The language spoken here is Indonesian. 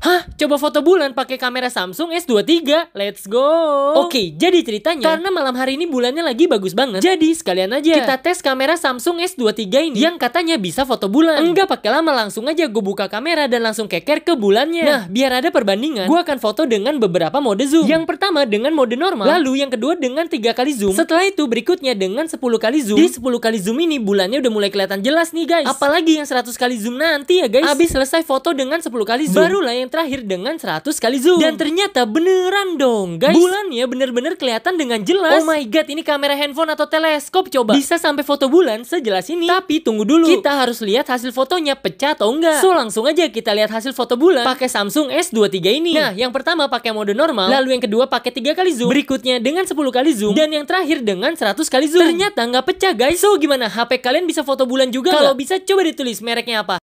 Hah? Coba foto bulan pakai kamera Samsung S23. Let's go. Oke, jadi ceritanya karena malam hari ini bulannya lagi bagus banget. Jadi sekalian aja kita tes kamera Samsung S23 ini yang katanya bisa foto bulan. Enggak pakai lama langsung aja gue buka kamera dan langsung keker ke bulannya. Nah, biar ada perbandingan, gue akan foto dengan beberapa mode zoom. Yang pertama dengan mode normal, lalu yang kedua dengan tiga kali zoom. Setelah itu berikutnya dengan 10 kali zoom. Di 10 kali zoom ini bulannya udah mulai kelihatan jelas nih guys. Apalagi yang 100 kali zoom nanti ya guys. Abis selesai foto dengan 10 kali zoom, barulah yang terakhir dengan 100 kali zoom. Dan ternyata beneran dong, guys. Bulan ya bener-bener kelihatan dengan jelas. Oh my god, ini kamera handphone atau teleskop coba. Bisa sampai foto bulan sejelas ini. Tapi tunggu dulu. Kita harus lihat hasil fotonya pecah atau enggak. So langsung aja kita lihat hasil foto bulan pakai Samsung S23 ini. Nah, yang pertama pakai mode normal, lalu yang kedua pakai 3 kali zoom, berikutnya dengan 10 kali zoom dan yang terakhir dengan 100 kali zoom. Ternyata nggak pecah, guys. So gimana? HP kalian bisa foto bulan juga? Kalau bisa coba ditulis mereknya apa?